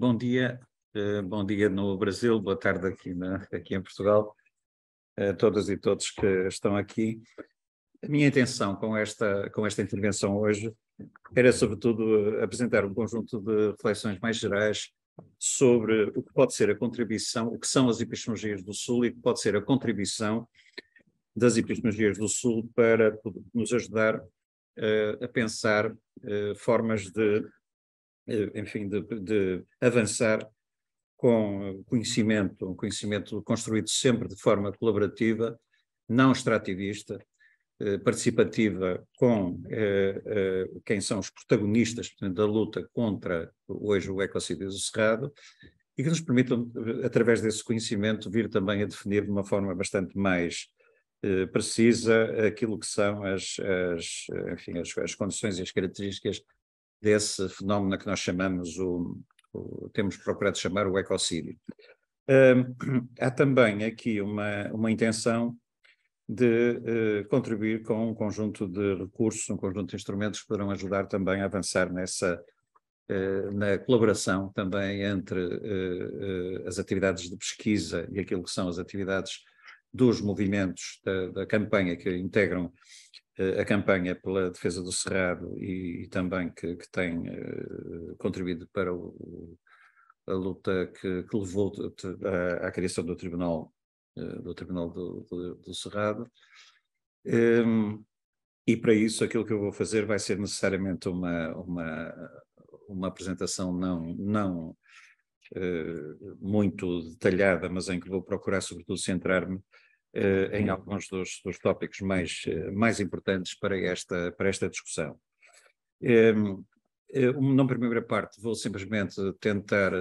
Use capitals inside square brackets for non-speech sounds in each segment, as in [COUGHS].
Bom dia, eh, bom dia no Brasil, boa tarde aqui, na, aqui em Portugal, a todas e todos que estão aqui. A minha intenção com esta, com esta intervenção hoje era, sobretudo, apresentar um conjunto de reflexões mais gerais sobre o que pode ser a contribuição, o que são as epistemologias do Sul e o que pode ser a contribuição das epistemologias do Sul para nos ajudar uh, a pensar uh, formas de eh, enfim, de, de avançar com conhecimento, um conhecimento construído sempre de forma colaborativa, não extrativista, eh, participativa com eh, eh, quem são os protagonistas portanto, da luta contra hoje o ecocídio do Cerrado e que nos permitam, eh, através desse conhecimento, vir também a definir de uma forma bastante mais eh, precisa aquilo que são as, as, enfim, as, as condições e as características desse fenómeno que nós chamamos, o, o temos procurado chamar o ecocídio. Uh, [CLEARS THROAT] há também aqui uma, uma intenção de uh, contribuir com um conjunto de recursos, um conjunto de instrumentos que poderão ajudar também a avançar nessa uh, na colaboração também entre eh, as atividades de pesquisa e aquilo que são as atividades dos movimentos da, da campanha que integram a campanha pela defesa do Cerrado e, e também que, que tem eh, contribuído para o, a luta que, que levou à, à, criação do Tribunal eh, do Tribunal do, do, do Cerrado. Um, ehm, e para isso, aquilo que eu vou fazer vai ser necessariamente uma, uma, uma apresentação não, não uh, muito detalhada, mas em que vou procurar, sobretudo, centrar-me eh, em uhum. alguns dos, dos tópicos mais, eh, mais importantes para esta, para esta discussão. Eh, um, na primeira parte, vou simplesmente tentar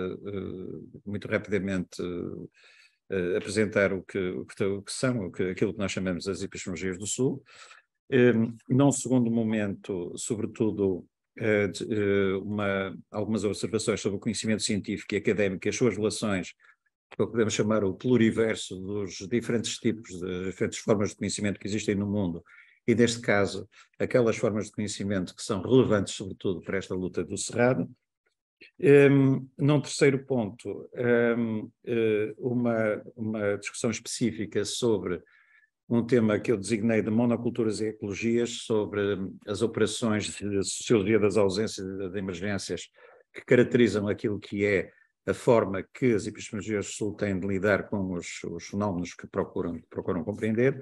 muito rapidamente apresentar o que, o que, o que são, o que, aquilo que nós chamamos as epistemologias do Sul. Um, num segundo momento, sobretudo, uma, algumas observações sobre o conhecimento científico e académico e as suas relações que podemos chamar o pluriverso dos diferentes tipos, de diferentes formas de conhecimento que existem no mundo, e neste caso, aquelas formas de conhecimento que são relevantes, sobretudo, para esta luta do Cerrado. Um, num terceiro ponto, um, eh, uma, uma discussão específica sobre um tema que eu designei de monoculturas e ecologias, sobre as operações de sociologia das ausências e das emergências que caracterizam aquilo que é a forma que as epistemologias do Sul têm de lidar com os, os fenómenos que procuram, procuram compreender.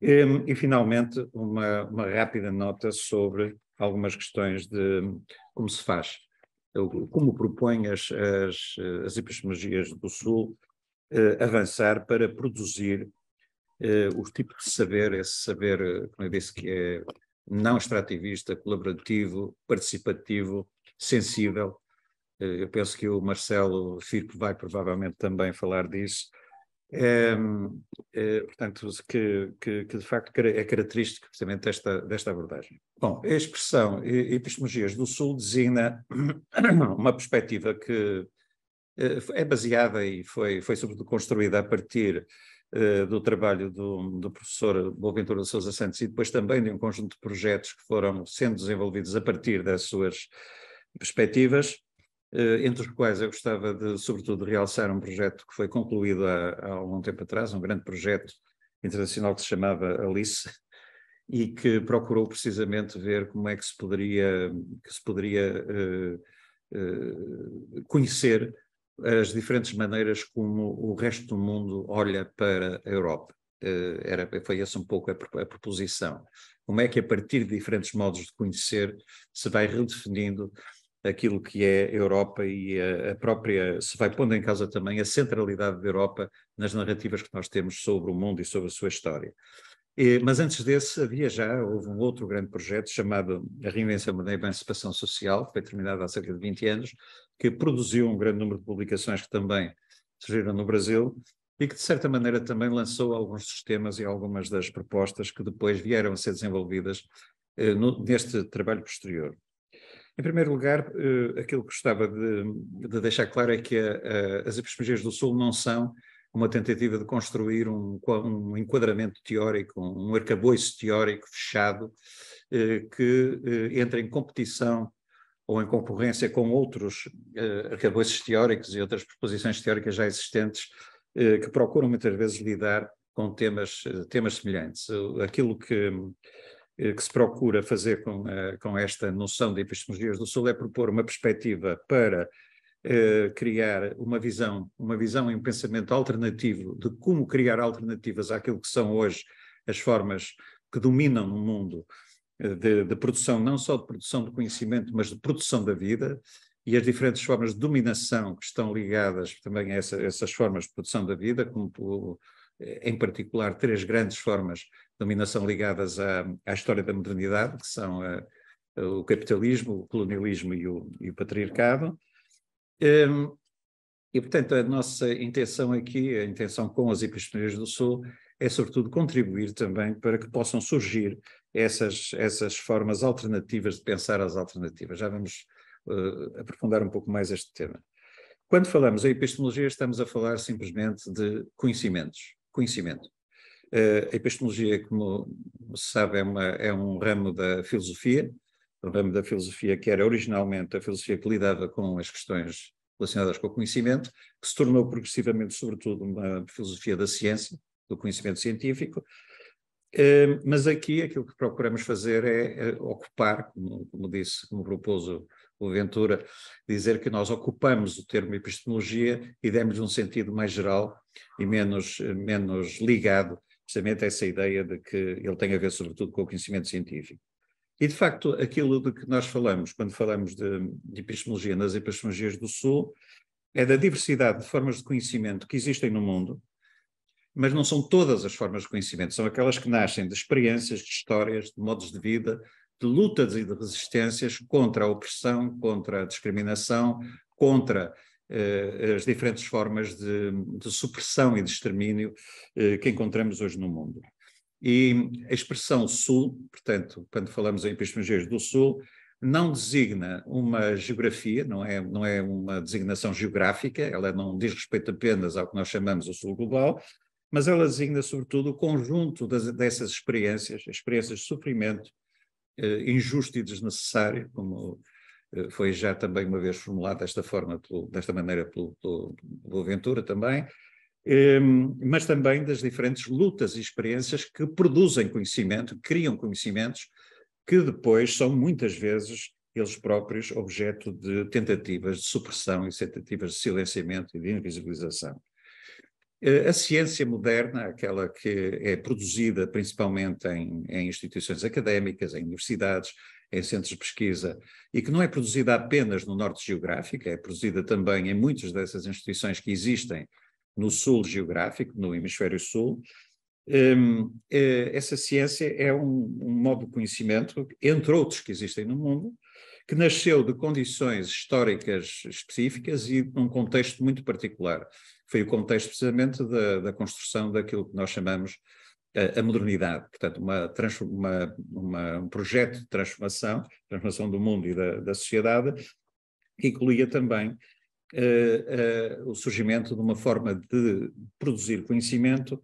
E, e finalmente, uma, uma, rápida nota sobre algumas questões de como se faz, como propõem as, as, as epistemologias do Sul eh, avançar para produzir eh, o tipo de saber, esse saber, eh, como eu disse, que é não extrativista, colaborativo, participativo, sensível, eh, eu penso que o Marcelo Firpo vai provavelmente também falar disso. É, é, portanto, que, que, que, de facto é característico precisamente desta, desta abordagem. Bom, a expressão epistemologias do Sul designa [COUGHS] uma perspectiva que eh, é baseada e foi, foi sobretudo construída a partir do trabalho do, do professor Boaventura Sousa Santos e depois também de um conjunto de projetos que foram sendo desenvolvidos a partir das suas perspectivas eh, entre os quais eu gostava de, sobretudo, de realçar um projeto que foi concluído há, há algum tempo atrás, um grande projeto internacional que se chamava Alice, e que procurou precisamente ver como é que se poderia, que se poderia uh, uh, conhecer as diferentes maneiras como o resto do mundo olha para a Europa. Uh, era, foi essa um pouco a, a, proposição. Como é que, a partir de diferentes modos de conhecer, se vai redefinindo aquilo que é Europa e a, própria, se vai pondo em causa também a centralidade da Europa nas narrativas que nós temos sobre o mundo e sobre a sua história. E, mas antes desse, havia já, houve um outro grande projeto chamado A Reinvenção da Emancipação Social, que foi terminado há cerca de 20 anos, que produziu um grande número de publicações que também surgiram no Brasil e que, de certa maneira, também lançou alguns sistemas e algumas das propostas que depois vieram a ser desenvolvidas eh, no, neste trabalho posterior. Em primeiro lugar, eh, aquilo que gostava de, de deixar claro é que a, eh, a, eh, as epistemologias do Sul não são uma tentativa de construir um, um enquadramento teórico, um arcabouço teórico fechado que entra em competição ou em concorrência com outros arcabouços teóricos e outras proposições teóricas já existentes que procuram muitas vezes lidar com temas, temas semelhantes. Aquilo que eh, que se procura fazer com, eh, com esta noção de epistemologias do Sul é propor uma perspectiva para eh, criar uma visão, uma visão e um pensamento alternativo de como criar alternativas àquilo que são hoje as formas que dominam no mundo de, de, produção, não só de produção de conhecimento, mas de produção da vida e as diferentes formas de dominação que estão ligadas também a essa, essas formas de produção da vida, como em particular três grandes formas dominação ligadas à, à história da modernidade, que são a, eh, a, o capitalismo, o colonialismo e o, e o patriarcado. Um, ehm, e, portanto, a nossa intenção aqui, a intenção com as epistemologias do Sul, é sobretudo contribuir também para que possam surgir essas, essas formas alternativas de pensar as alternativas. Já vamos uh, aprofundar um pouco mais este tema. Quando falamos em epistemologia, estamos a falar simplesmente de conhecimentos. Conhecimento. Uh, a epistemologia, como se sabe, é, uma, é um ramo da filosofia, um ramo da filosofia que era originalmente a filosofia que lidava com as questões relacionadas com o conhecimento, que se tornou progressivamente, sobretudo, uma filosofia da ciência, do conhecimento científico. Uh, mas aqui aquilo que procuramos fazer é, é ocupar, como, como, disse, como propôs o, o Ventura, dizer que nós ocupamos o termo epistemologia e demos um sentido mais geral e menos, menos ligado precisamente essa ideia de que ele tem a ver sobretudo com o conhecimento científico. E de facto, aquilo de que nós falamos quando falamos de, de epistemologia nas epistemologias do Sul é da diversidade de formas de conhecimento que existem no mundo, mas não são todas as formas de conhecimento, são aquelas que nascem de experiências, de histórias, de modos de vida, de lutas e de resistências contra a opressão, contra a discriminação, contra eh, as diferentes formas de, de, supressão e de extermínio eh, que encontramos hoje no mundo. E a expressão Sul, portanto, quando falamos em epistemologias do Sul, não designa uma geografia, não é, não é uma designação geográfica, ela não diz respeito apenas ao que nós chamamos o Sul Global, mas ela designa, sobretudo, o conjunto das, dessas experiências, experiências de sofrimento eh, injusto e desnecessário, como eh, foi já também uma vez formulado desta forma, pelo, desta maneira, pelo, pelo, pelo Ventura também, ehm, mas também das diferentes lutas e experiências que produzem conhecimento, criam conhecimentos, que depois são muitas vezes eles próprios objeto de tentativas de supressão e tentativas de silenciamento e de invisibilização. A ciência moderna, aquela que é produzida principalmente em, em, instituições académicas, em universidades, em centros de pesquisa, e que não é produzida apenas no norte geográfico, é produzida também em muitas dessas instituições que existem no sul geográfico, no hemisfério sul, hum, eh, essa ciência é um, um modo de conhecimento, entre outros que existem no mundo, que nasceu de condições históricas específicas e num contexto muito particular foi o contexto precisamente da, da construção daquilo que nós chamamos eh, a modernidade, portanto, uma, uma, uma, um projeto de transformação, transformação do mundo e da, da sociedade, que incluía também uh, uh, o surgimento de uma forma de produzir conhecimento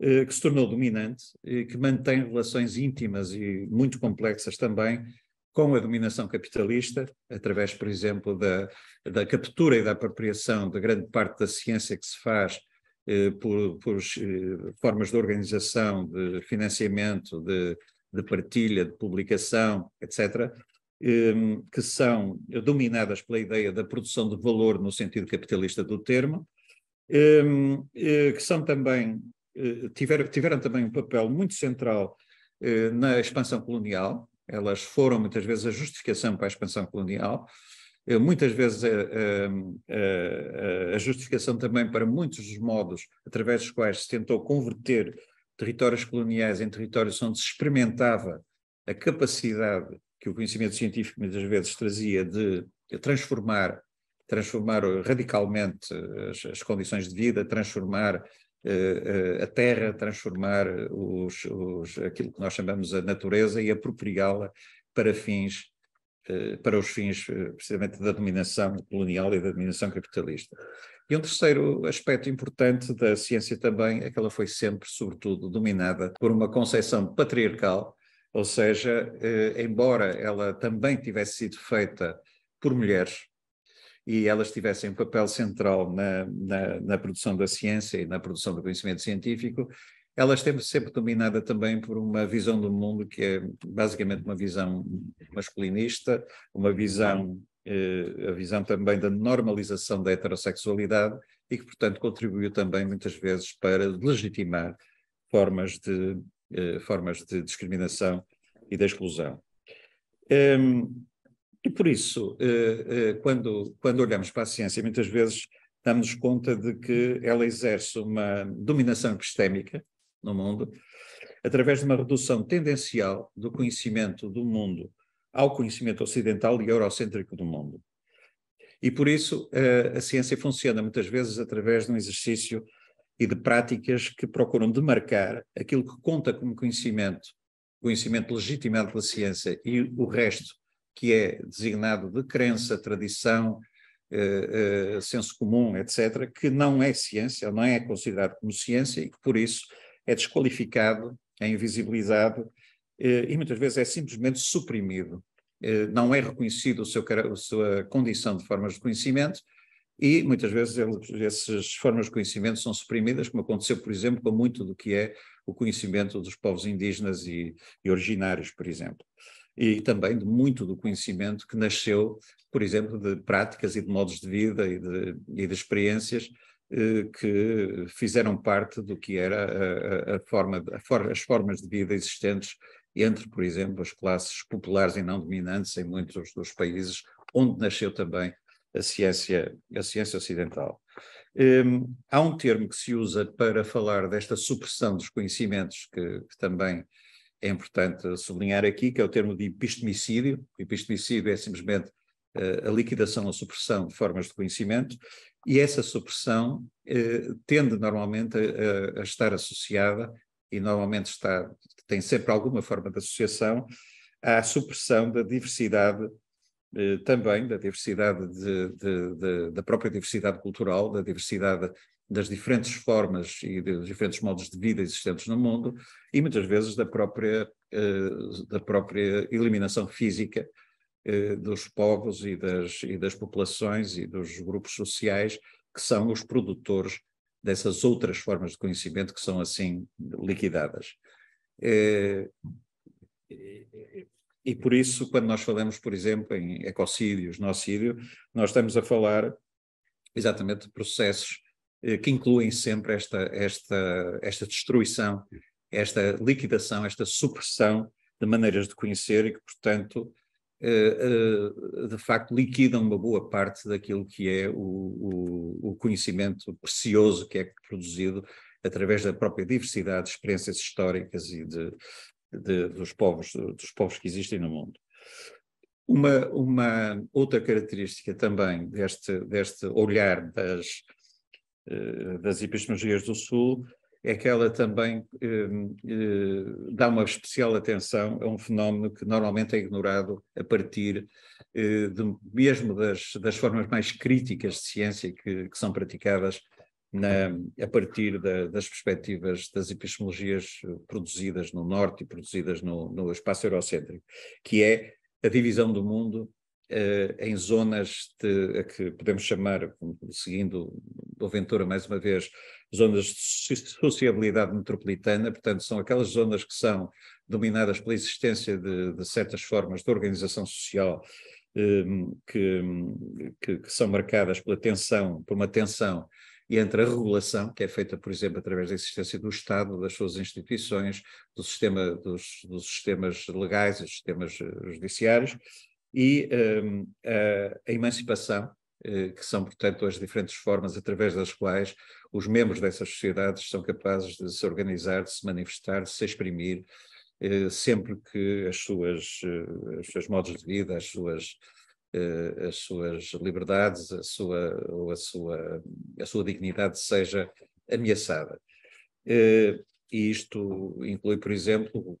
uh, que se tornou dominante e que mantém relações íntimas e muito complexas também com a dominação capitalista, através, por exemplo, da, da captura e da apropriação de grande parte da ciência que se faz eh, por, por eh, formas de organização, de financiamento, de, de partilha, de publicação, etc., eh, que são dominadas pela ideia da produção de valor no sentido capitalista do termo, ehm, eh, que são também eh, tiveram, tiveram também um papel muito central eh, na expansão colonial, elas foram muitas vezes a justificação para a expansão colonial, eh, muitas vezes a, eh, a, ehm, eh, a, justificação também para muitos dos modos através dos quais se tentou converter territórios coloniais em territórios onde se experimentava a capacidade que o conhecimento científico muitas vezes trazia de transformar transformar radicalmente as, as condições de vida, transformar eh, eh, a terra, transformar os, os, aquilo que nós chamamos a natureza e apropriá-la para fins eh, para os fins precisamente da dominação colonial e da dominação capitalista. E um terceiro aspecto importante da ciência também é que ela foi sempre, sobretudo, dominada por uma concepção patriarcal, ou seja, embora ela também tivesse sido feita por mulheres, e elas tivessem um papel central na, na, na produção da ciência e na produção do conhecimento científico, elas esteve sempre dominada também por uma visão do mundo que é basicamente uma visão masculinista, uma visão, eh, a visão também da normalização da heterossexualidade e que, portanto, contribuiu também muitas vezes para legitimar formas de, eh, formas de discriminação e da exclusão. Um, ehm, e por isso, eh, eh, quando, quando olhamos para a ciência, muitas vezes damos conta de que ela exerce uma dominação epistémica no mundo, através de uma redução tendencial do conhecimento do mundo ao conhecimento ocidental e eurocêntrico do mundo. E por isso eh, a ciência funciona muitas vezes através de um exercício e de práticas que procuram demarcar aquilo que conta como conhecimento, conhecimento legitimado pela ciência e o resto que é designado de crença, tradição, eh, eh, senso comum, etc., que não é ciência, não é considerado como ciência e que, por isso, é desqualificado, é invisibilizado eh, e muitas vezes é simplesmente suprimido. Eh, não é reconhecido o seu, a sua condição de formas de conhecimento e muitas vezes essas formas de conhecimento são suprimidas, como aconteceu, por exemplo, com muito do que é o conhecimento dos povos indígenas e, e originários, por exemplo e também de muito do conhecimento que nasceu, por exemplo, de práticas e de modos de vida e de, e de experiências eh, que fizeram parte do que era a, a forma, a for, as formas de vida existentes entre, por exemplo, as classes populares e não dominantes em muitos dos países onde nasceu também a ciência, a ciência ocidental. Um, ehm, há um termo que se usa para falar desta supressão dos conhecimentos que, que também é importante sublinhar aqui, que é o termo de epistemicídio. O epistemicídio é simplesmente eh, a liquidação ou supressão de formas de conhecimento, e essa supressão eh, tende normalmente a, a, estar associada, e normalmente está, tem sempre alguma forma de associação, à supressão da diversidade, eh, também da diversidade, de, de, de, da própria diversidade cultural, da diversidade das diferentes formas e dos diferentes modos de vida existentes no mundo e muitas vezes da própria, eh, da própria eliminação física eh, dos povos e das, e das populações e dos grupos sociais que são os produtores dessas outras formas de conhecimento que são assim liquidadas. Eh, e por isso, quando nós falamos, por exemplo, em ecocídio, genocídio, nós estamos a falar exatamente de processos eh, que incluem sempre esta, esta, esta destruição, esta liquidação, esta supressão de maneiras de conhecer e que, portanto, eh, eh, de facto liquidam uma boa parte daquilo que é o, o, o conhecimento precioso que é produzido através da própria diversidade de experiências históricas e de, de, dos, povos, dos povos que existem no mundo. Uma, uma outra característica também deste, deste olhar das, eh, das epistemologias do Sul é que ela também ehm, eh, dá uma especial atenção a um fenómeno que normalmente é ignorado a partir eh, de, mesmo das, das, formas mais críticas de ciência que, que são praticadas na, a partir da, das perspectivas das epistemologias produzidas no Norte e produzidas no, no espaço eurocêntrico, que é a divisão do mundo eh, em zonas de, a que podemos chamar, seguindo o Ventura mais uma vez, zonas de sociabilidade metropolitana, portanto, são aquelas zonas que são dominadas pela existência de, de certas formas de organização social ehm, que, que, que, são marcadas pela tensão, por uma tensão entre a regulação, que é feita, por exemplo, através da existência do Estado, das suas instituições, do sistema, dos, dos sistemas legais e sistemas eh, judiciários, e um, a, a emancipação, eh, que são, portanto, as diferentes formas através das quais os membros dessas sociedades são capazes de se organizar, de se manifestar, de se exprimir, eh, sempre que as suas, eh, os seus modos de vida, as suas, as suas liberdades, a sua, ou a sua, a sua dignidade seja ameaçada. E isto inclui, por exemplo,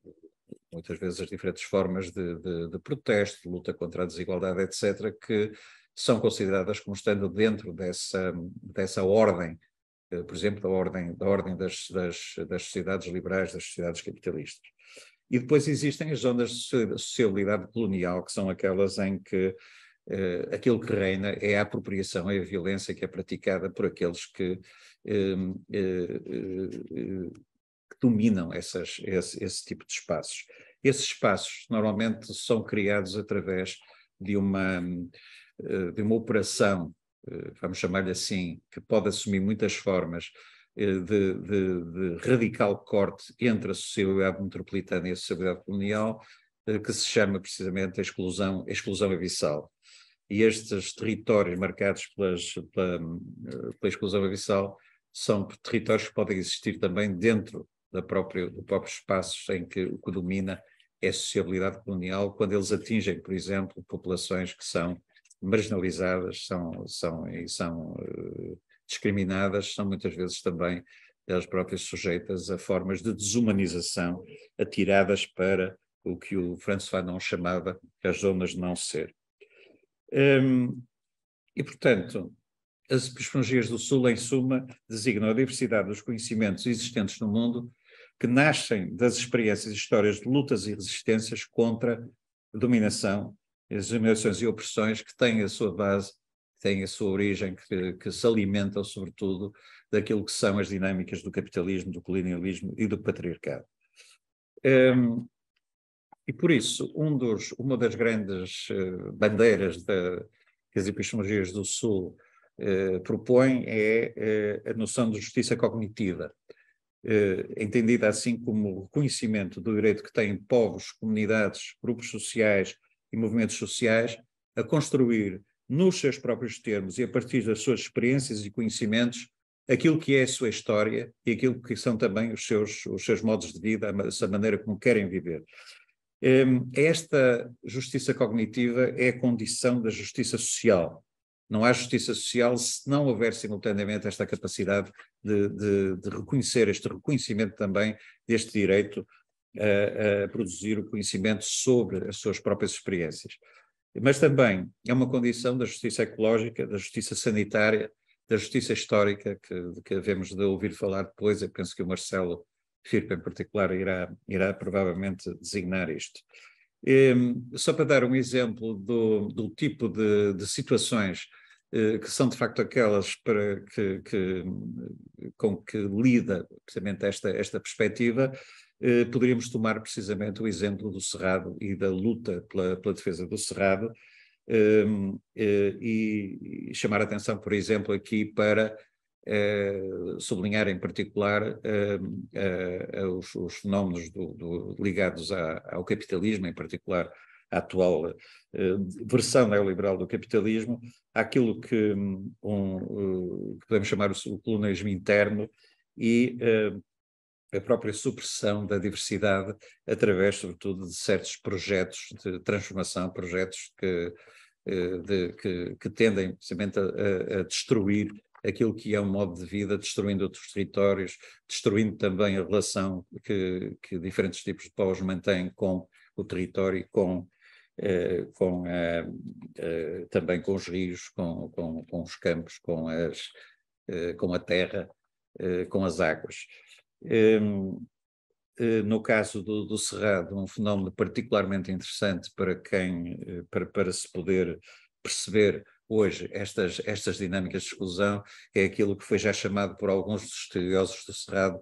muitas vezes as diferentes formas de, de, de protesto, de luta contra a desigualdade, etc., que são consideradas como estando dentro dessa, dessa ordem, eh, por exemplo, da ordem, da ordem das, das, das sociedades liberais, das sociedades capitalistas. E depois existem as zonas de sociabilidade colonial, que são aquelas em que eh, aquilo que reina é a apropriação, é a violência que é praticada por aqueles que, ehm, eh, eh, eh, que dominam essas, esse, esse, tipo de espaços. Esses espaços normalmente são criados através de uma, eh, de uma operação, eh, vamos chamar-lhe assim, que pode assumir muitas formas, eh, de, de, de, radical corte entre a sociedade metropolitana e a sociedade colonial, que se chama precisamente a exclusão, a exclusão abissal. E estes territórios marcados pelas, pela, pela exclusão abissal são territórios que podem existir também dentro da própria, do próprio espaço em que o que domina é sociabilidade colonial quando eles atingem, por exemplo, populações que são marginalizadas, são, são, e são uh, discriminadas, são muitas vezes também elas próprias sujeitas a formas de desumanização atiradas para o que o Franz Fanon chamava as zonas de não ser. Hum, e, portanto, as epistemologias do Sul, em suma, designam a diversidade dos conhecimentos existentes no mundo que nascem das experiências e histórias de lutas e resistências contra a dominação, as dominações e opressões que têm a sua base, que têm a sua origem, que, que se alimentam sobretudo daquilo que são as dinâmicas do capitalismo, do colonialismo e do patriarcado. Um, e por isso, um dos, uma das grandes uh, bandeiras da, que as epistemologias do Sul uh, propõem é uh, a noção de justiça cognitiva, eh, entendida assim como reconhecimento do direito que têm povos, comunidades, grupos sociais e movimentos sociais a construir nos seus próprios termos e a partir das suas experiências e conhecimentos aquilo que é a sua história e aquilo que são também os seus, os seus modos de vida, a maneira como querem viver. Eh, esta justiça cognitiva é a condição da justiça social, não há justiça social se não houver simultaneamente esta capacidade de, de, de reconhecer, este reconhecimento também deste direito a, a, produzir o conhecimento sobre as suas próprias experiências. Mas também é uma condição da justiça ecológica, da justiça sanitária, da justiça histórica, que, que havemos de ouvir falar depois. Eu penso que o Marcelo Firpo, em particular, irá, irá provavelmente designar isto só para dar um exemplo do, do tipo de, de situações eh, que são de facto aquelas para que, que, com que lida precisamente esta, esta perspectiva, eh, poderíamos tomar precisamente o exemplo do Cerrado e da luta pela, pela defesa do Cerrado eh, e chamar a atenção, por exemplo, aqui para eh, sublinhar em particular eh, eh, os, os, fenómenos do, do, ligados ao capitalismo, em particular a atual versão neoliberal do capitalismo, aquilo que, um, que, podemos chamar o, colonialismo interno e a própria supressão da diversidade através, sobretudo, de certos projetos de transformação, projetos que, de, que, que tendem precisamente a, a, destruir aquilo que é um modo de vida, destruindo outros territórios, destruindo também a relação que, que diferentes tipos de povos mantêm com o território e com eh, com eh, eh, também com os rios, com, com, com os campos, com, as, com a terra, com as águas. Um, ehm, no caso do, do, Cerrado, um fenómeno particularmente interessante para quem para, para se poder perceber hoje estas, estas dinâmicas de exclusão é aquilo que foi já chamado por alguns dos estudiosos do Cerrado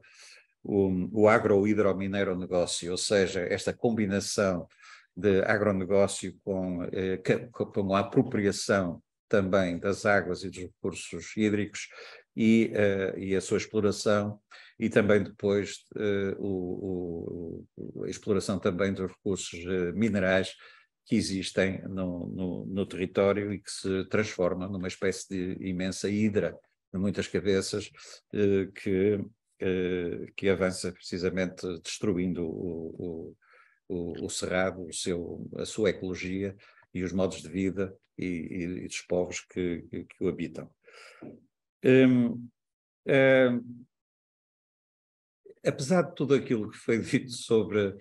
o, o agro hidromineiro negócio, ou seja, esta combinação de agronegócio com, eh, com a apropriação também das águas e dos recursos hídricos e, uh, e a sua exploração e também depois uh, o, o, a exploração também dos recursos uh, minerais que existem no, no, no, território e que se transformam numa espécie de imensa hidra de muitas cabeças eh, que, eh, que avança precisamente destruindo o, o, o, o cerrado, o seu, a sua ecologia e os modos de vida e, e, e dos povos que, que, que o habitam. Hum, hum apesar de tudo aquilo que foi [LAUGHS] dito sobre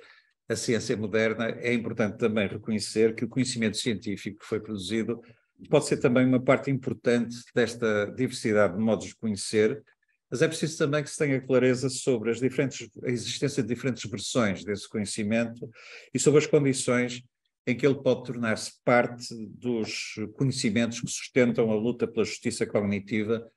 a ciência moderna, é importante também reconhecer que o conhecimento científico que foi produzido pode ser também uma parte importante desta diversidade de modos de conhecer, mas é preciso também que se tenha clareza sobre as diferentes, a existência de diferentes versões desse conhecimento e sobre as condições em que ele pode tornar-se parte dos conhecimentos que sustentam a luta pela justiça cognitiva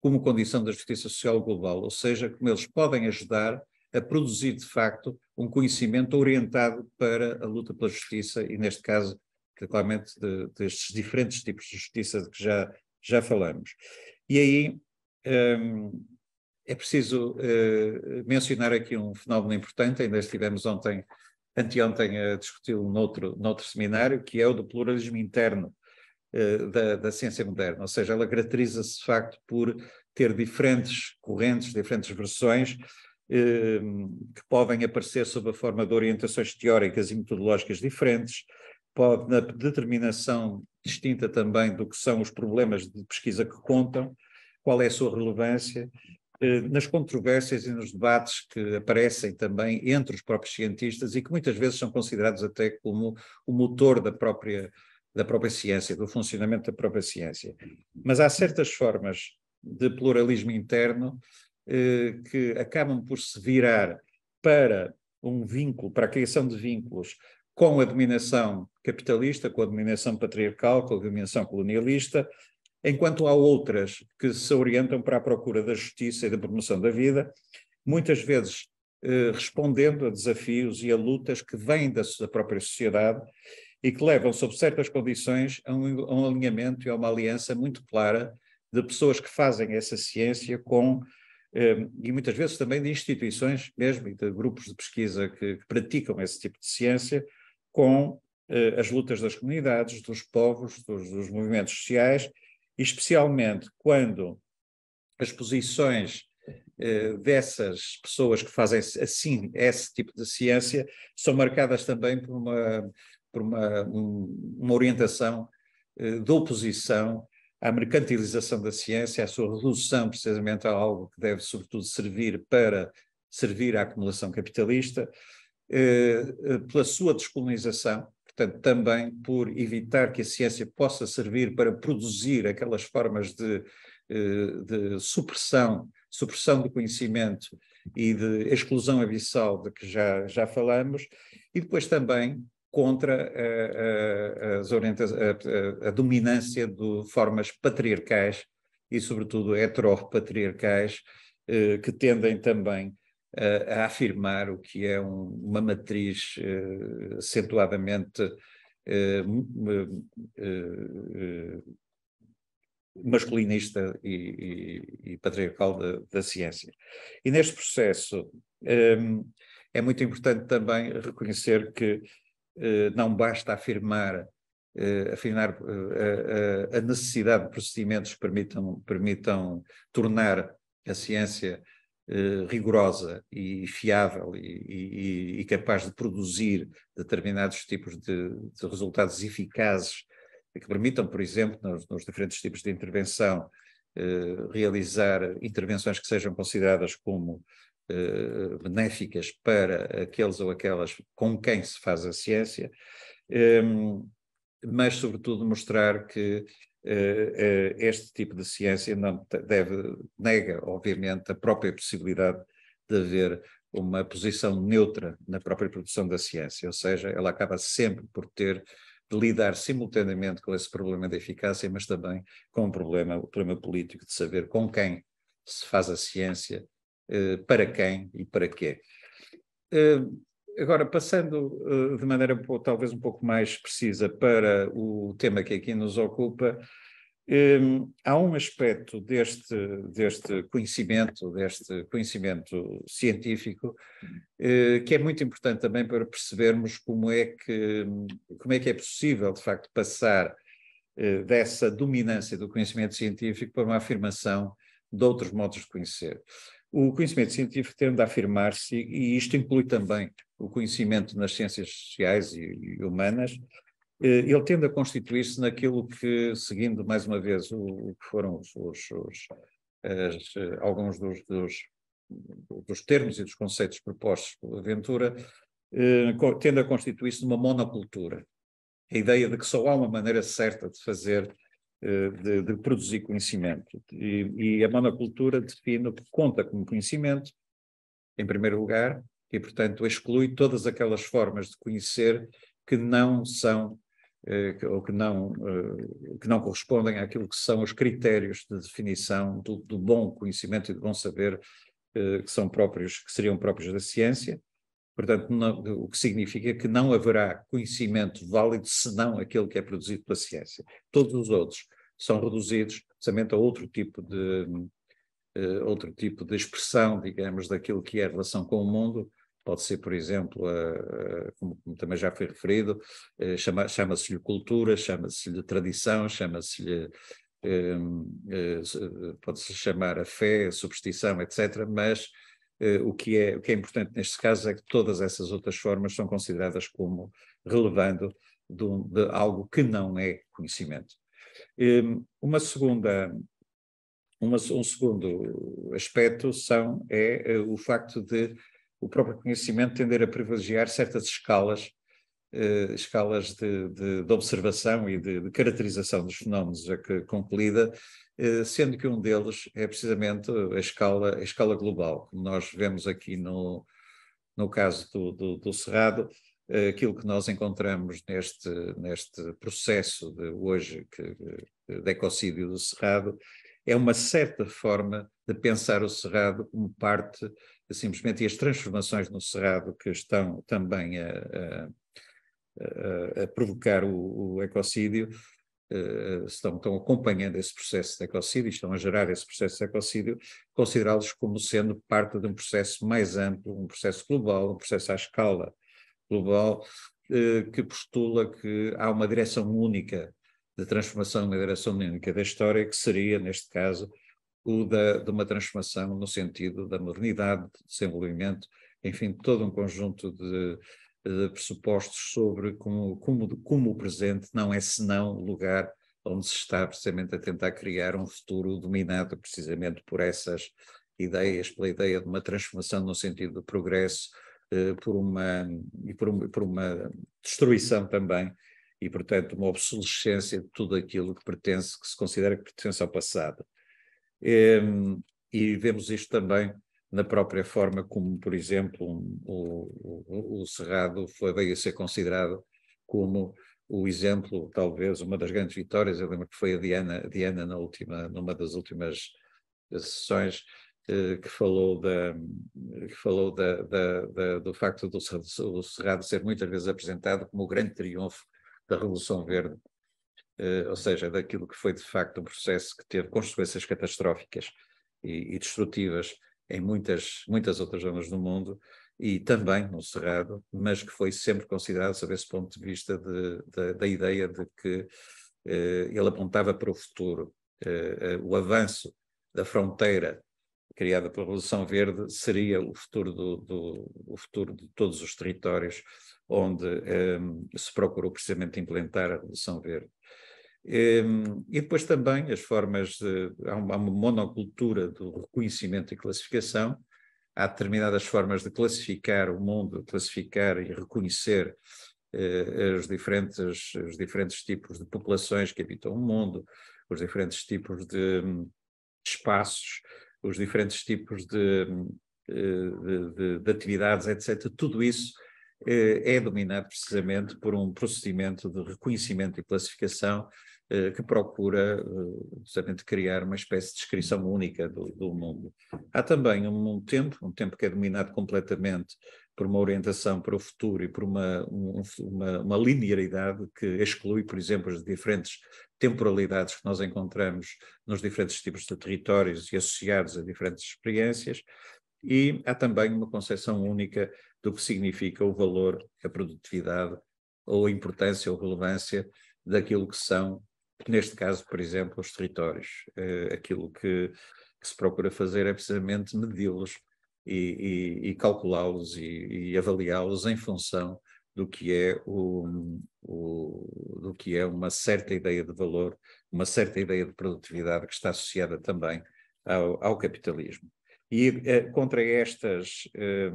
como condição da justiça social global, ou seja, como eles podem ajudar a produzir, de facto, um conhecimento orientado para a luta pela justiça e, neste caso, particularmente de, destes diferentes tipos de justiça de que já, já falamos. E aí hum, é preciso uh, mencionar aqui um fenómeno importante, ainda estivemos ontem, anteontem, a discuti-lo noutro, noutro seminário, que é o do pluralismo interno uh, da, da ciência moderna, ou seja, ela caracteriza-se de facto por ter diferentes correntes, diferentes versões, que podem aparecer sob a forma de orientações teóricas e metodológicas diferentes, pode na determinação distinta também do que são os problemas de pesquisa que contam, qual é a sua relevância, eh, nas controvérsias e nos debates que aparecem também entre os próprios cientistas e que muitas vezes são considerados até como o motor da própria, da própria ciência, do funcionamento da própria ciência. Mas há certas formas de pluralismo interno eh, que acabam por se virar para um vínculo, para a criação de vínculos com a dominação capitalista, com a dominação patriarcal, com a dominação colonialista, enquanto há outras que se orientam para a procura da justiça e da promoção da vida, muitas vezes eh, respondendo a desafios e a lutas que vêm da, sua própria sociedade e que levam, sob certas condições, a um, a um alinhamento e a uma aliança muito clara de pessoas que fazem essa ciência com Ehm, e muitas vezes também de instituições mesmo e de grupos de pesquisa que, que praticam esse tipo de ciência, com eh, as lutas das comunidades, dos povos, dos, dos movimentos sociais, e especialmente quando as posições eh, dessas pessoas que fazem assim esse tipo de ciência são marcadas também por uma, por uma, uma orientação eh, de oposição à mercantilização da ciência, à sua redução precisamente a algo que deve sobretudo servir para servir à acumulação capitalista, eh, eh, pela sua descolonização, portanto também por evitar que a ciência possa servir para produzir aquelas formas de, eh, de supressão, supressão do conhecimento e de exclusão abissal de que já, já falamos, e depois também contra eh, eh, a, a, a dominância de formas patriarcais e, sobretudo, heteropatriarcais, eh, que tendem também a afirmar o que é uma matriz acentuadamente masculinista e, e, e patriarcal da, da, ciência. E neste processo ehm, é muito importante também reconhecer que eh, não basta afirmar, eh, afirmar eh, a, a necessidade de procedimentos que permitam, permitam tornar a ciência rigorosa e fiável e, e, e, capaz de produzir determinados tipos de, de, resultados eficazes que permitam, por exemplo, nos, nos diferentes tipos de intervenção, realizar intervenções que sejam consideradas como eh, benéficas para aqueles ou aquelas com quem se faz a ciência, ehm, mas, sobretudo, mostrar que eh, eh, este tipo de ciência não deve, nega, obviamente, a própria possibilidade de haver uma posição neutra na própria produção da ciência, ou seja, ela acaba sempre por ter de lidar simultaneamente com esse problema da eficácia, mas também com o problema, o problema político de saber com quem se faz a ciência eh, para quem e para quê. Eh, agora, passando eh, de maneira talvez um pouco mais precisa para o tema que aqui nos ocupa, há um aspecto deste, deste conhecimento, deste conhecimento científico, que é muito importante também para percebermos como é que, como é, que é possível, de facto, passar dessa dominância do conhecimento científico para uma afirmação de outros modos de conhecer. O conhecimento científico tende a afirmar-se, e isto inclui também o conhecimento nas ciências sociais e, e humanas, eh, ele tende a constituir-se naquilo que, seguindo mais uma vez o, o que foram os, os, os as, eh, alguns dos, dos, dos, termos e dos conceitos propostos pela Ventura, eh, tende a constituir-se numa monocultura. A ideia de que só há uma maneira certa de fazer eh, de, de produzir conhecimento. E, e a monocultura define o que conta como conhecimento, em primeiro lugar, e, portanto, exclui todas aquelas formas de conhecer que não são eh, ou que não, eh, que não correspondem àquilo que são os critérios de definição do, do bom conhecimento e do bom saber que são próprios, que seriam próprios da ciência, Portanto, não, o que significa que não haverá conhecimento válido senão aquele que é produzido pela ciência. Todos os outros são reduzidos precisamente a outro tipo de, uh, outro tipo de expressão, digamos, daquilo que é a relação com o mundo. Pode ser, por exemplo, como, como, também já foi referido, eh, chama, se lhe cultura, chama-se-lhe tradição, chama-se-lhe eh, pode-se chamar a fé, a superstição, etc., mas eh, o que, é, o que é importante neste caso é que todas essas outras formas são consideradas como relevando de, um, de algo que não é conhecimento. Um, ehm, uma segunda, uma, um segundo aspecto são, é eh, o facto de o próprio conhecimento tender a privilegiar certas escalas eh, escalas de, de, de, observação e de, de, caracterização dos fenómenos a que concluída, eh, sendo que um deles é precisamente a escala, a escala global, como nós vemos aqui no, no caso do, do, do Cerrado, eh, aquilo que nós encontramos neste, neste processo de hoje que, de ecocídio do Cerrado, é uma certa forma de pensar o Cerrado como parte, simplesmente, e as transformações no Cerrado que estão também a a, provocar o, o ecocídio eh, estão, estão acompanhando esse processo de ecocídio, estão a gerar esse processo de ecocídio, considerá-los como sendo parte de um processo mais amplo, um processo global, um processo à escala global, eh, que postula que há uma direção única de transformação, uma direção única da história, que seria, neste caso, o da, de uma transformação no sentido da modernidade, do desenvolvimento, enfim, todo um conjunto de eh, de pressupostos sobre como, como, como o presente não é senão lugar onde se está precisamente a tentar criar um futuro dominado precisamente por essas ideias, pela ideia de uma transformação no sentido de progresso, eh, por uma, e por, por, uma destruição também, e portanto uma obsolescência de tudo aquilo que pertence, que se considera que pertence ao passado. E, ehm, e vemos isto também na própria forma como, por exemplo, o, o, o, Cerrado foi, veio a ser considerado como o exemplo, talvez, uma das grandes vitórias. Eu lembro que foi a Diana, a Diana na última, numa das últimas sessões, eh, que falou, da, que falou da, da, da do facto do, Cerrado ser muitas vezes apresentado como o grande triunfo da Revolução Verde. Eh, ou seja, daquilo que foi de facto um processo que teve consequências catastróficas e, e destrutivas em muitas, muitas outras zonas do mundo e também no Cerrado, mas que foi sempre considerado, sob esse ponto de vista, de, de, da ideia de que eh, ele apontava para o futuro. Eh, eh, o avanço da fronteira criada pela Revolução Verde seria o futuro, do, do o futuro de todos os territórios onde eh, se procurou precisamente implementar a Revolução Verde. Ehm, e depois também as formas, de, há uma monocultura do reconhecimento e classificação, há determinadas formas de classificar o mundo, classificar e reconhecer os, eh, diferentes, os diferentes tipos de populações que habitam o mundo, os diferentes tipos de hum, espaços, os diferentes tipos de, hum, eh, de, de, de atividades, etc. Tudo isso eh, é dominado precisamente por um procedimento de reconhecimento e classificação eh, que procura eh, justamente criar uma espécie de descrição única do, do, mundo. Há também um, tempo, um tempo que é dominado completamente por uma orientação para o futuro e por uma, um, uma, uma, linearidade que exclui, por exemplo, as diferentes temporalidades que nós encontramos nos diferentes tipos de territórios e associados a diferentes experiências. E há também uma concepção única do que significa o valor, a produtividade ou a importância ou relevância daquilo que são neste caso, por exemplo, os territórios. Eh, aquilo que, que, se procura fazer é precisamente medi-los e, e, e calculá-los e, e avaliá-los em função do que é o, o, do que é uma certa ideia de valor, uma certa ideia de produtividade que está associada também ao, ao capitalismo. E eh, contra estas eh,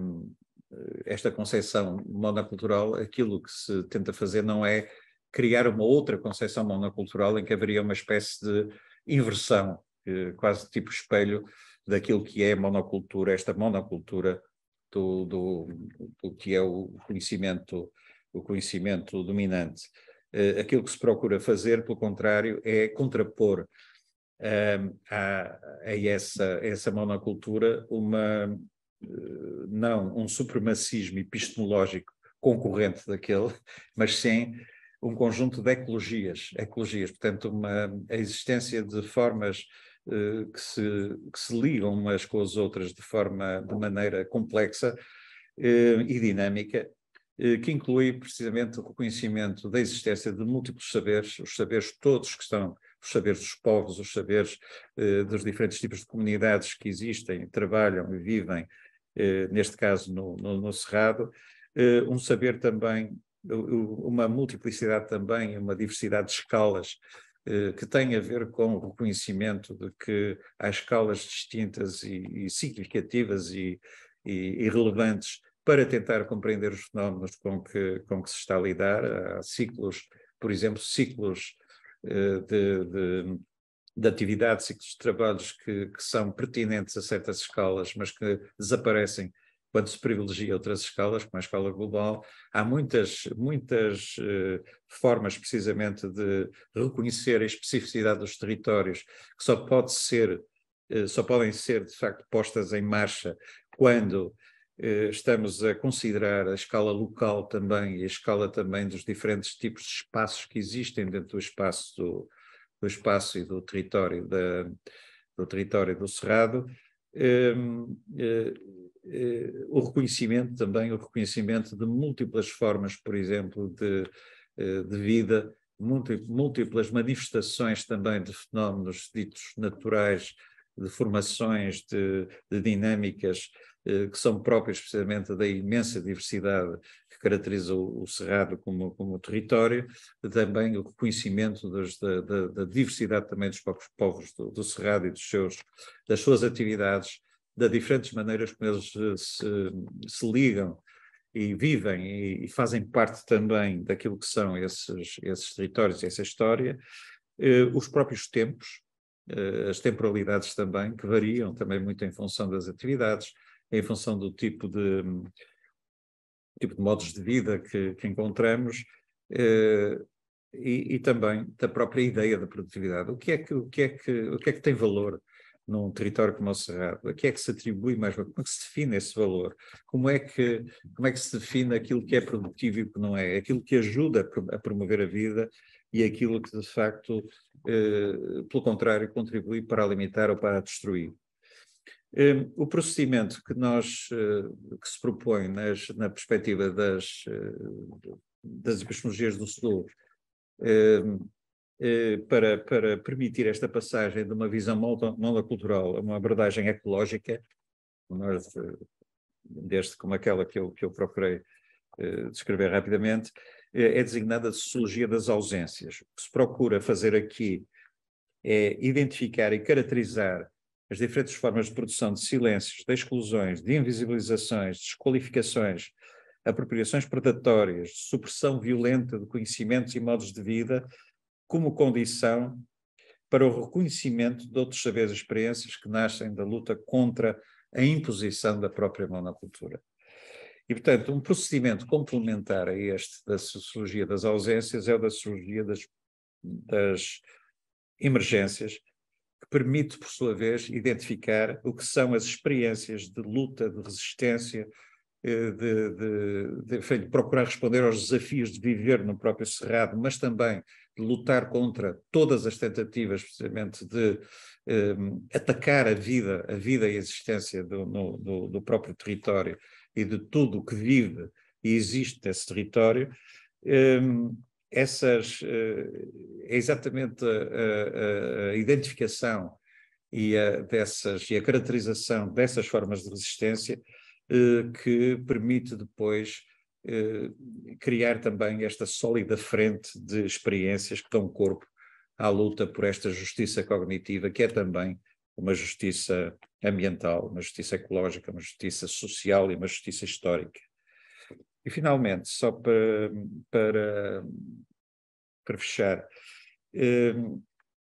esta concepção monocultural, aquilo que se tenta fazer não é criar uma outra concepção monocultural em que haveria uma espécie de inversão, eh, quase tipo espelho, daquilo que é monocultura, esta monocultura do, do, do que é o conhecimento, o conhecimento dominante. Eh, aquilo que se procura fazer, pelo contrário, é contrapor ehm, a, a, essa, essa monocultura uma, eh, não um supremacismo epistemológico concorrente daquele, mas sim um conjunto de ecologias, ecologias portanto, uma, a existência de formas uh, que, se, que se ligam umas com as outras de forma, de maneira complexa uh, e dinâmica, uh, que inclui precisamente o reconhecimento da existência de múltiplos saberes, os saberes todos que estão os saberes dos povos, os saberes dos diferentes tipos de comunidades que existem, trabalham e vivem, neste caso no, no, no Cerrado, um saber também uma multiplicidade também, uma diversidade de escalas eh, que tem a ver com o reconhecimento de que há escalas distintas e, e significativas e, e, e, relevantes para tentar compreender os fenómenos com que, com que se está a lidar. Há ciclos, por exemplo, ciclos eh, de, de, de atividade, ciclos de trabalhos que, que são pertinentes a certas escalas, mas que desaparecem quando se privilegia outras escalas, como a escala global, há muitas, muitas eh, formas precisamente de reconhecer a especificidade dos territórios que só pode ser, eh, só podem ser de facto postas em marcha quando eh, estamos a considerar a escala local também e a escala também dos diferentes tipos de espaços que existem dentro do espaço do, do espaço e do território da, do território do Cerrado. Um, ehm, uh, eh, o reconhecimento também, o reconhecimento de múltiplas formas, por exemplo, de, eh, de vida, múltiplas manifestações também de fenómenos ditos naturais, de formações, de, de dinâmicas eh, que são próprias precisamente da imensa diversidade que caracteriza o, o Cerrado como, como território, também o reconhecimento dos, da, da, da, diversidade também dos próprios povos do, do Cerrado e dos seus, das suas atividades, da diferentes maneiras como eles eh, se, se ligam e vivem e, e, fazem parte também daquilo que são esses, esses territórios, essa história, eh, os próprios tempos, eh, as temporalidades também, que variam também muito em função das atividades, em função do tipo de, tipo de modos de vida que, que encontramos. Eh, e, e, também da própria ideia da produtividade. O que é que, o que, é que, o que, é que tem valor? num território como o Cerrado? A que é que se atribui mais? valor? Como é que se define esse valor? Como é que, como é que se define aquilo que é produtivo e o que não é? Aquilo que ajuda a promover a vida e aquilo que, de facto, eh, pelo contrário, contribui para limitar ou para destruir. Hum, o procedimento que nós eh, que se propõe nas, na perspectiva das, eh, das epistemologias do Sul eh, para, para permitir esta passagem de uma visão monocultural a uma abordagem ecológica, nós, eh, desde como aquela que eu, que eu procurei eh, descrever rapidamente, é, é designada de sociologia das ausências. O que se procura fazer aqui é identificar e caracterizar as diferentes formas de produção de silêncios, de exclusões, de invisibilizações, de desqualificações, apropriações predatórias, supressão violenta de conhecimentos e modos de vida, como condição para o reconhecimento de outros saberes e experiências que nascem da luta contra a imposição da própria monocultura. E, portanto, um procedimento complementar a este da sociologia das ausências é o da sociologia das, das emergências, que permite, por sua vez, identificar o que são as experiências de luta, de resistência, eh, de, de, de, de procurar responder aos desafios de viver no próprio cerrado, mas também lutar contra todas as tentativas, precisamente, de ehm, atacar a vida, a vida e a existência do, no, do, do próprio território e de tudo o que vive e existe nesse território, ehm, essas eh, é exatamente a, a, a identificação e a, dessas e a caracterização dessas formas de resistência eh, que permite depois eh, criar também esta sólida frente de experiências que dão corpo à luta por esta justiça cognitiva, que é também uma justiça ambiental, uma justiça ecológica, uma justiça social e uma justiça histórica. E, finalmente, só para, para, para fechar, eh,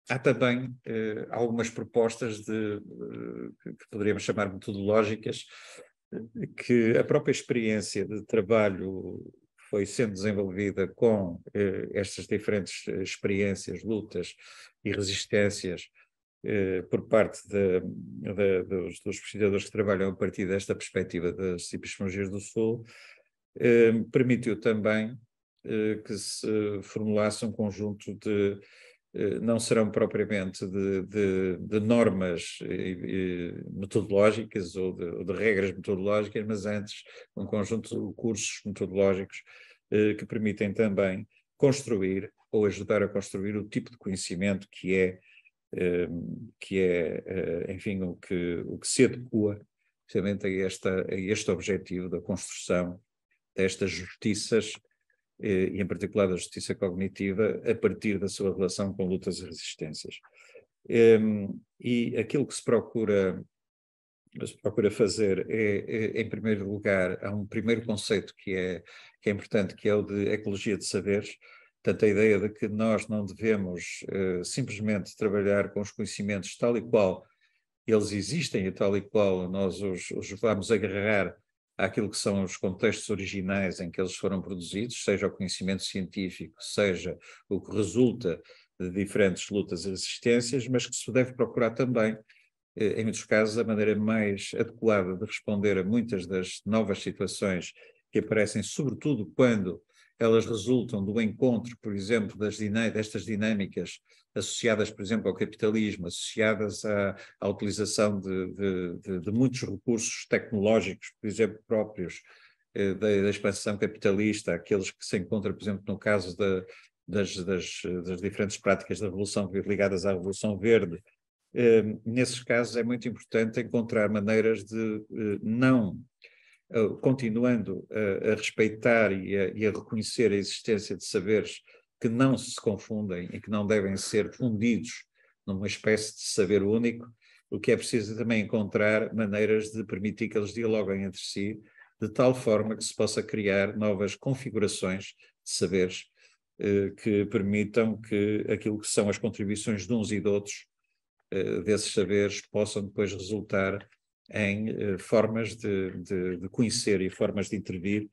há também eh, algumas propostas de, eh, que poderíamos chamar metodológicas, que a própria experiência de trabalho foi sendo desenvolvida com eh, estas diferentes eh, experiências, lutas e resistências eh, por parte de, de, dos, dos, pesquisadores que trabalham a partir desta perspectiva das epistemologias do Sul, eh, permitiu também eh, que se formulasse um conjunto de eh, não serão propriamente de, de, de normas eh, metodológicas ou de, ou de, regras metodológicas, mas antes um conjunto de cursos metodológicos eh, que permitem também construir ou ajudar a construir o tipo de conhecimento que é, que é enfim, o que, o que se adequa precisamente a, esta, a este objetivo da construção destas justiças eh, e em particular da justiça cognitiva, a partir da sua relação com lutas e resistências. Ehm, e aquilo que se procura, se procura fazer é, é, em primeiro lugar, há um primeiro conceito que é, que é importante, que é o de ecologia de saberes, Portanto, a ideia de que nós não devemos eh, simplesmente trabalhar com os conhecimentos tal e qual eles existem e tal e qual nós os, os vamos agarrar àquilo que são os contextos originais em que eles foram produzidos, seja o conhecimento científico, seja o que resulta de diferentes lutas e resistências, mas que se deve procurar também, eh, em muitos casos, a maneira mais adequada de responder a muitas das novas situações que aparecem, sobretudo quando elas resultam do encontro, por exemplo, das destas dinâmicas associadas, por exemplo, ao capitalismo, associadas à, à utilização de, de, de, muitos recursos tecnológicos, por exemplo, próprios eh, da, da, expansão capitalista, aqueles que se encontram, por exemplo, no caso da, das, das, das, diferentes práticas da Revolução ligadas à Revolução Verde. Eh, nesses casos é muito importante encontrar maneiras de eh, não eh, continuando a, a respeitar e a, e a, reconhecer a existência de saberes que não se confundem e que não devem ser fundidos numa espécie de saber único, o que é preciso também encontrar maneiras de permitir que eles dialoguem entre si, de tal forma que se possa criar novas configurações de saberes eh, que permitam que aquilo que são as contribuições de uns e de outros eh, desses saberes possam depois resultar em eh, formas de, de, de conhecer e formas de intervir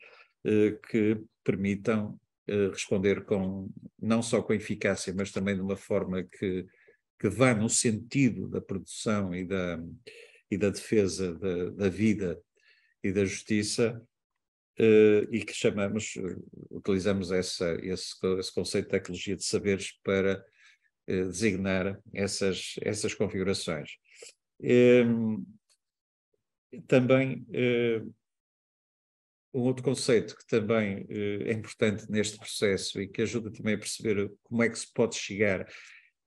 eh, que permitam eh, responder com não só com eficácia, mas também de uma forma que, que vá no sentido da produção e da, e da defesa da, da vida e da justiça, e que chamamos, utilizamos essa, esse, esse conceito de tecnologia de saberes para designar essas, essas configurações. Também eh, um outro conceito que também eh, é importante neste processo e que ajuda também a perceber como é que se pode chegar a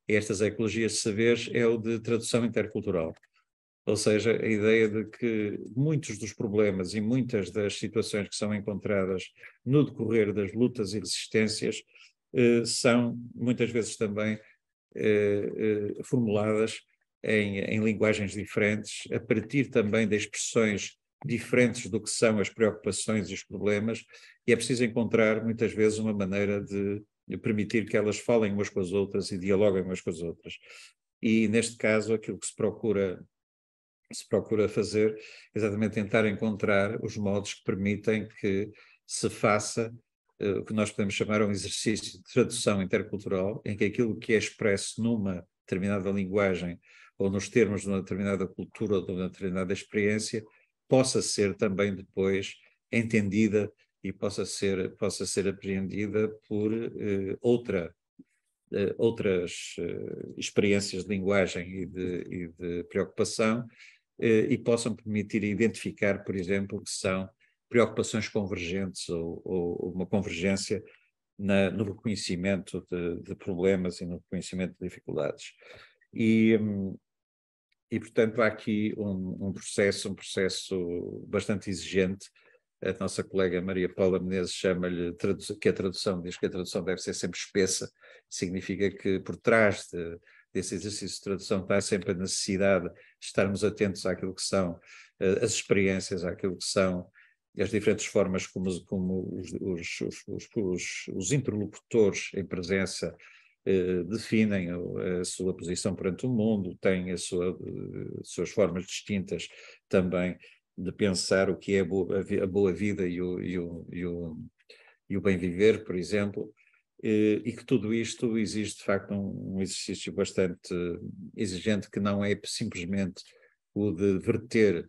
estas ecologias de saberes é o de tradução intercultural. Ou seja, a ideia de que muitos dos problemas e muitas das situações que são encontradas no decorrer das lutas e resistências eh, são muitas vezes também formuladas em, em linguagens diferentes, a partir também de expressões diferentes do que são as preocupações e os problemas, e é preciso encontrar muitas vezes uma maneira de permitir que elas falem umas com as outras e dialoguem umas com as outras. E neste caso, aquilo que se procura se procura fazer, é exatamente tentar encontrar os modos que permitem que se faça uh, o que nós podemos chamar um exercício de tradução intercultural, em que aquilo que é expresso numa determinada linguagem ou nos termos de uma determinada cultura ou de uma determinada experiência, possa ser também depois entendida e possa ser, possa ser apreendida por eh, outra, eh, outras eh, experiências de linguagem e de, e de preocupação e possam permitir identificar, por exemplo, que são preocupações convergentes ou, ou uma convergência na, no reconhecimento de, de, problemas e no reconhecimento de dificuldades. E, hum, e portanto há aqui um, um, processo, um processo bastante exigente. A nossa colega Maria Paula Menezes chama-lhe que a tradução, diz que a tradução deve ser sempre espessa, significa que por trás de, desse exercício de tradução está sempre a necessidade de estarmos atentos àquilo que são uh, as experiências, àquilo que são as diferentes formas como, como os, os, os, os, interlocutores em presença eh, definem a, sua posição perante o mundo, têm eh, as sua, suas formas distintas também de pensar o que é a boa, a boa vida e o, e, o, e, o, e o, bem viver, por exemplo, eh, e que tudo isto exige de facto um, um exercício bastante exigente que não é simplesmente o de verter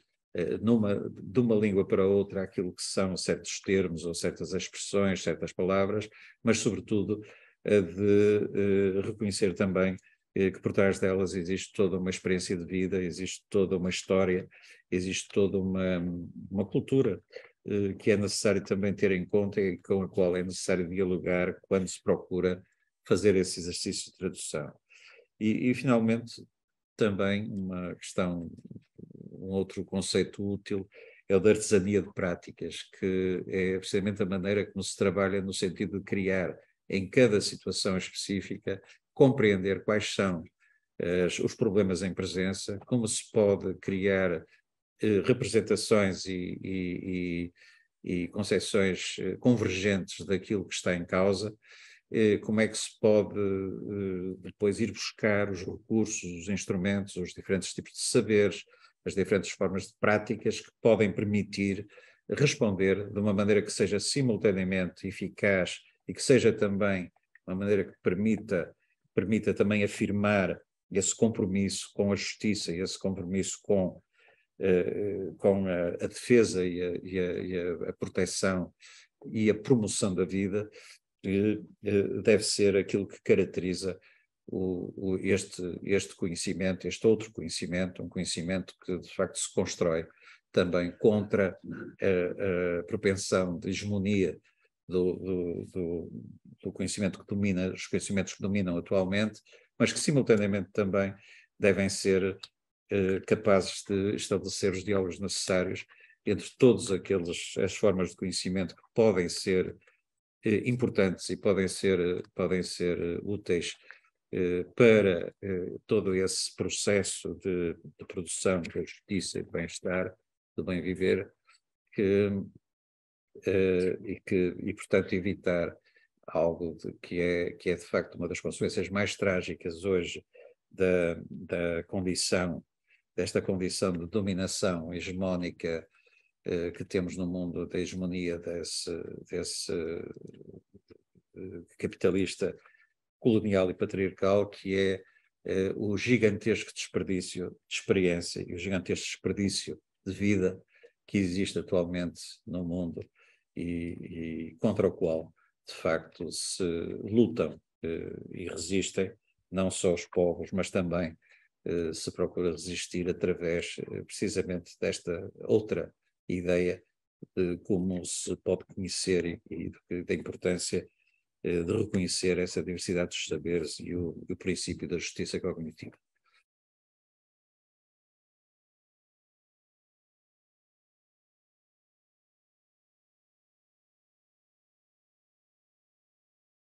numa, de uma língua para outra aquilo que são certos termos ou certas expressões, certas palavras, mas sobretudo de eh, reconhecer também eh, que por trás delas existe toda uma experiência de vida, existe toda uma história, existe toda uma, uma cultura eh, que é necessário também ter em conta e com a qual é necessário dialogar quando se procura fazer esse exercício de tradução. E, e finalmente, também uma questão, um outro conceito útil é o da artesania de práticas, que é precisamente a maneira como se trabalha no sentido de criar em cada situação específica, compreender quais são as, eh, os problemas em presença, como se pode criar eh, representações e, e, e, e concepções eh, convergentes daquilo que está em causa, eh, como é que se pode eh, depois ir buscar os recursos, os instrumentos, os diferentes tipos de saberes, as diferentes formas de práticas que podem permitir responder de uma maneira que seja simultaneamente eficaz e que seja também uma maneira que permita, permita também afirmar esse compromisso com a justiça e esse compromisso com, eh, com a, a, defesa e, a, e, a, e a, proteção e a promoção da vida, eh, eh, deve ser aquilo que caracteriza o, o, este, este conhecimento, este outro conhecimento, um conhecimento que de facto se constrói também contra a, a propensão de hegemonia do, do, do, conhecimento que domina, os conhecimentos que dominam atualmente, mas que simultaneamente também devem ser eh, capazes de estabelecer os diálogos necessários entre todas as formas de conhecimento que podem ser eh, importantes e podem ser, podem ser eh, úteis eh, para eh, todo esse processo de, de produção da justiça e do bem-estar, do bem-viver, que eh, e, que, e, portanto, evitar algo de, que, é, que é, de facto, uma das consequências mais trágicas hoje da, da condição, desta condição de dominação hegemónica eh, que temos no mundo da hegemonia desse, desse, eh, capitalista colonial e patriarcal, que é o gigantesco desperdício de experiência e o gigantesco desperdício de vida que existe atualmente no mundo e, e contra o qual, de facto, se lutam eh, e resistem, não só os povos, mas também eh, se procura resistir através eh, precisamente desta outra ideia de como se pode conhecer e, e da importância de reconhecer essa diversidade dos saberes e o, o princípio da justiça cognitiva.